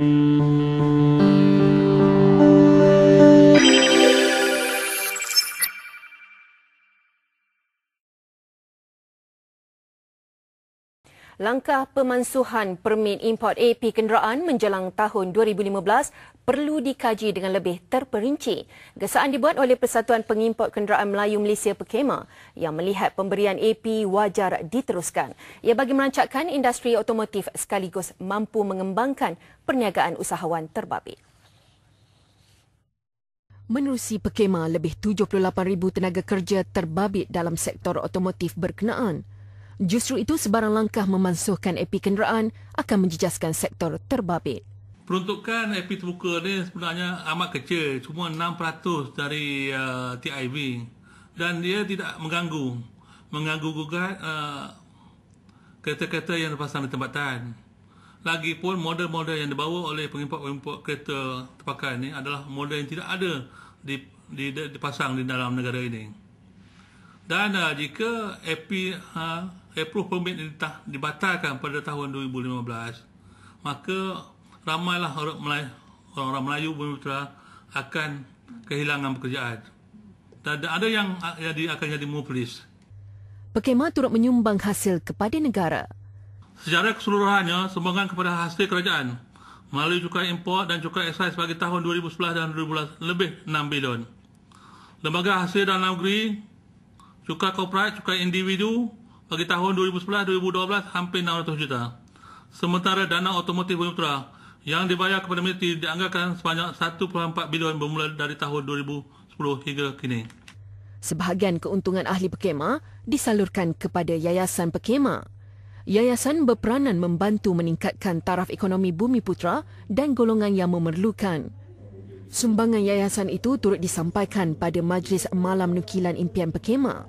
Mm-hmm. Langkah pemansuhan permit import AP kenderaan menjelang tahun 2015 perlu dikaji dengan lebih terperinci. Gesaan dibuat oleh Persatuan Pengimport Kenderaan Melayu Malaysia Pekema yang melihat pemberian AP wajar diteruskan. Ia bagi melancarkan industri otomotif sekaligus mampu mengembangkan perniagaan usahawan terbabit. Menerusi Pekema, lebih 78,000 tenaga kerja terbabit dalam sektor otomotif berkenaan. Justru itu sebarang langkah memansuhkan epi kenderaan akan menjejaskan sektor terbabit. Peruntukan epi terbuka ini sebenarnya amat kecil, cuma 6% dari uh, TIV dan dia tidak mengganggu mengganggu gugat uh, kereta-kereta yang dipasang di tempatan. Lagipun model-model yang dibawa oleh pengimport-pengimport kereta terpakai ini adalah model yang tidak ada di, dipasang di dalam negara ini. Dan uh, jika AP, uh, approve permit ini ta- dibatalkan pada tahun 2015, maka ramailah orang Melayu, orang-orang Melayu Bumi Putera akan kehilangan pekerjaan. Dan ada yang ah, jadi akan jadi muflis. Pekema turut menyumbang hasil kepada negara. Secara keseluruhannya, sumbangan kepada hasil kerajaan melalui cukai import dan cukai excise bagi tahun 2011 dan 2012 lebih 6 bilion. Lembaga hasil dalam negeri cukai korporat, cukai individu bagi tahun 2011-2012 hampir 600 juta. Sementara dana otomotif Bumi Putera yang dibayar kepada Miti dianggarkan sebanyak 1.4 bilion bermula dari tahun 2010 hingga kini. Sebahagian keuntungan ahli Pekema disalurkan kepada Yayasan Pekema. Yayasan berperanan membantu meningkatkan taraf ekonomi Bumi Putera dan golongan yang memerlukan. Sumbangan yayasan itu turut disampaikan pada Majlis Malam Nukilan Impian Pekema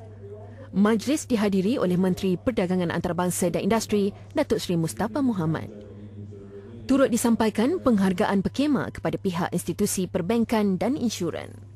majlis dihadiri oleh Menteri Perdagangan Antarabangsa dan Industri, Datuk Seri Mustafa Muhammad. Turut disampaikan penghargaan perkema kepada pihak institusi perbankan dan insurans.